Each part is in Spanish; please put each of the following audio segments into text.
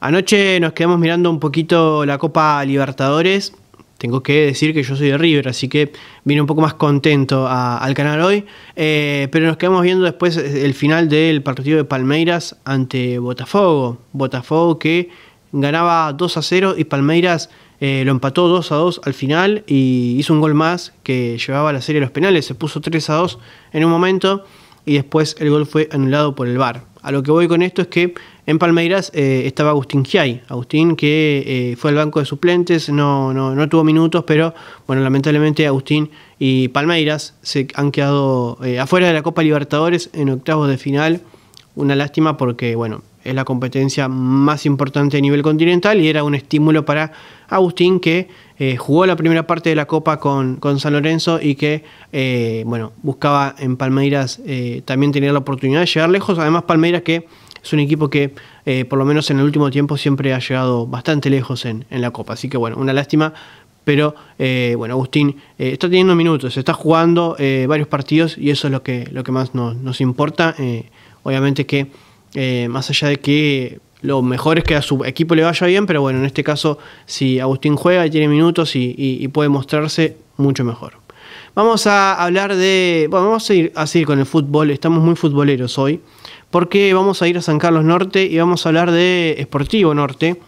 Anoche nos quedamos mirando un poquito la Copa Libertadores. Tengo que decir que yo soy de River, así que vine un poco más contento al canal hoy. Eh, pero nos quedamos viendo después eh, el final del partido de Palmeiras ante Botafogo. Botafogo que ganaba 2 a 0 y Palmeiras eh, lo empató 2 a 2 al final y hizo un gol más que llevaba la serie a los penales. Se puso 3 a 2 en un momento y después el gol fue anulado por el VAR. A lo que voy con esto es que en Palmeiras eh, estaba Agustín Giai, Agustín que eh, fue al banco de suplentes, no, no, tuvo minutos, pero bueno, lamentablemente Agustín y Palmeiras se han quedado eh, afuera de la Copa Libertadores en octavos de final. Una lástima porque, bueno, es la competencia más importante a nivel continental y era un estímulo para Agustín que jugó la primera parte de la Copa con, San Lorenzo y que bueno, buscaba en Palmeiras también tener la oportunidad de llegar lejos. Además Palmeiras que es un equipo que eh, por lo menos en el último tiempo siempre ha llegado bastante lejos en, la Copa. Así que bueno, una lástima. Pero eh, bueno, Agustín eh, está teniendo minutos, está jugando varios partidos y eso es lo que, lo que más nos, importa. obviamente que más allá de que lo mejor es que a su equipo le vaya bien, pero bueno, en este caso si Agustín juega y tiene minutos y puede mostrarse, mucho mejor. Vamos a hablar de. Bueno, vamos a ir así con el fútbol, estamos muy futboleros hoy, porque vamos a ir a San Carlos Norte y vamos a hablar de Sportivo Norte,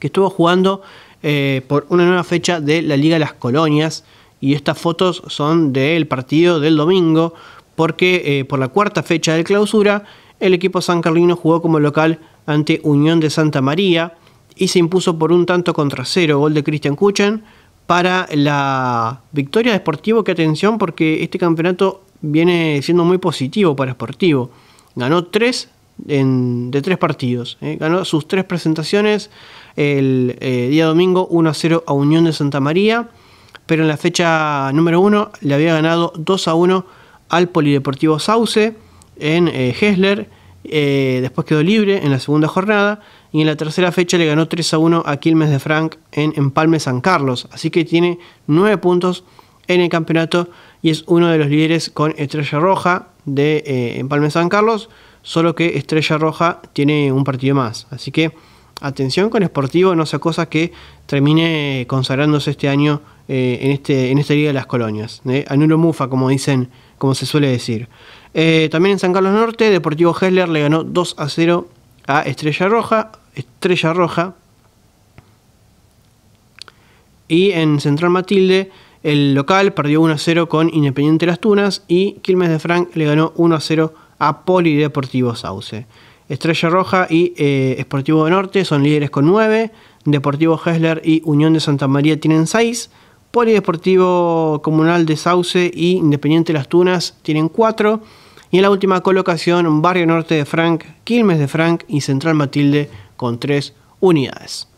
que estuvo jugando eh, por una nueva fecha de la Liga de las Colonias. Y estas fotos son del partido del domingo, porque eh, por la cuarta fecha de clausura, el equipo San Carlino jugó como local ante Unión de Santa María y se impuso por un tanto contra cero, gol de Cristian Kuchen para la victoria de Sportivo, que atención porque este campeonato viene siendo muy positivo para Sportivo. Ganó tres de tres partidos. ¿eh? Ganó sus tres presentaciones el eh, día domingo 1 a 0 a Unión de Santa María, pero en la fecha número uno le había ganado 2 a 1 al Polideportivo Sauce en eh, Hessler. después quedó libre en la segunda jornada y en la tercera fecha le ganó 3 a 1 a Quilmes de Frank en Empalme San Carlos. Así que tiene 9 puntos en el campeonato y es uno de los líderes con Estrella Roja de eh, Empalme San Carlos, solo que Estrella Roja tiene un partido más. Así que atención con Sportivo, no sea cosa que termine eh, consagrándose este año eh, en, este, en esta Liga de las Colonias. Eh. Anulo Mufa, como dicen, como se suele decir. también en San Carlos Norte, Deportivo Hessler le ganó 2 a 0 a Estrella Roja. Estrella Roja. Y en Central Matilde, el local perdió 1 a 0 con Independiente Las Tunas y Quilmes de Frank le ganó 1 a 0 a Polideportivo Sauce. Estrella Roja y Esportivo eh, Norte son líderes con 9. Deportivo Hessler y Unión de Santa María tienen 6. Polideportivo Comunal de Sauce y Independiente Las Tunas tienen 4. Y en la última colocación, Barrio Norte de Frank, Quilmes de Frank y Central Matilde con tres unidades.